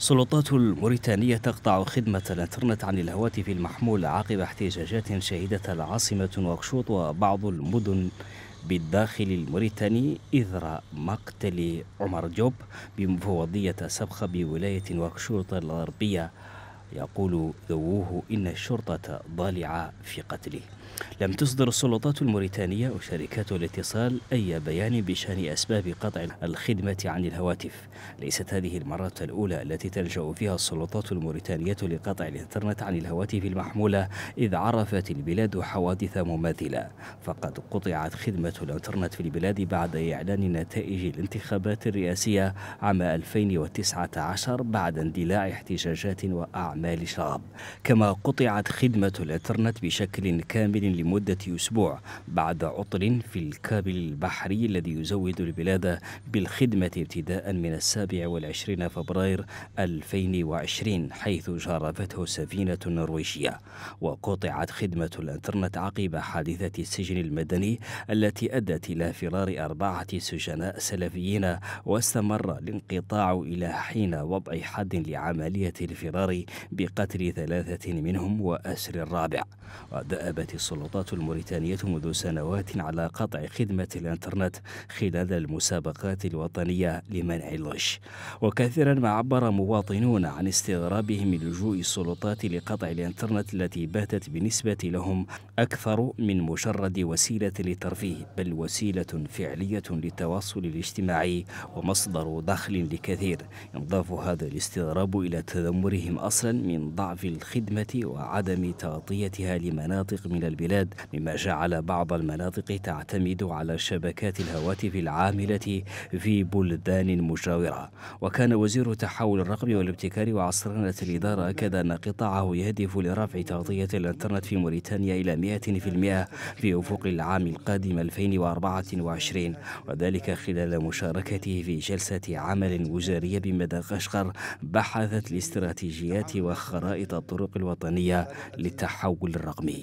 سلطات الموريتانية تقطع خدمة الانترنت عن الهواتف المحمول عقب احتجاجات شهدتها العاصمة نواكشوط وبعض المدن بالداخل الموريتاني إثر مقتل عمر جوب بمفوضية سبخة بولاية نواكشوط الغربية يقول ذووه إن الشرطة ضالعة في قتله لم تصدر السلطات الموريتانية وشركات الاتصال أي بيان بشأن أسباب قطع الخدمة عن الهواتف ليست هذه المرة الأولى التي تلجأ فيها السلطات الموريتانية لقطع الإنترنت عن الهواتف المحمولة إذ عرفت البلاد حوادث مماثلة فقد قطعت خدمة الإنترنت في البلاد بعد إعلان نتائج الانتخابات الرئاسية عام 2019 بعد اندلاع احتجاجات وأعمال أعمال شراب كما قطعت خدمة الإنترنت بشكل كامل لمدة أسبوع بعد عطل في الكابل البحري الذي يزود البلاد بالخدمة ابتداء من السابع والعشرين فبراير 2020 حيث جرفته سفينة نرويجية وقطعت خدمة الإنترنت عقب حادثة السجن المدني التي أدت إلى فرار أربعة سجناء سلفيين واستمر الانقطاع إلى حين وضع حد لعملية الفرار بقتل ثلاثة منهم وأسر الرابع ودأبت السلطات الموريتانية منذ سنوات على قطع خدمة الإنترنت خلال المسابقات الوطنية لمنع الغش وكثيرا ما عبر مواطنون عن استغرابهم لجوء السلطات لقطع الإنترنت التي باتت بالنسبة لهم أكثر من مجرد وسيلة للترفيه بل وسيلة فعلية للتواصل الاجتماعي ومصدر دخل لكثير ينضاف هذا الاستغراب إلى تذمرهم أصلا من ضعف الخدمة وعدم تغطيتها لمناطق من البلاد مما جعل بعض المناطق تعتمد على شبكات الهواتف العاملة في بلدان مجاورة وكان وزير التحول الرقمي والابتكار وعصرنة الإدارة أكد أن قطاعه يهدف لرفع تغطية الإنترنت في موريتانيا إلى 100% في أفق العام القادم 2024 وذلك خلال مشاركته في جلسة عمل وزارية بمدغشقر بحثت الاستراتيجيات وخرائط الطرق الوطنية للتحول الرقمي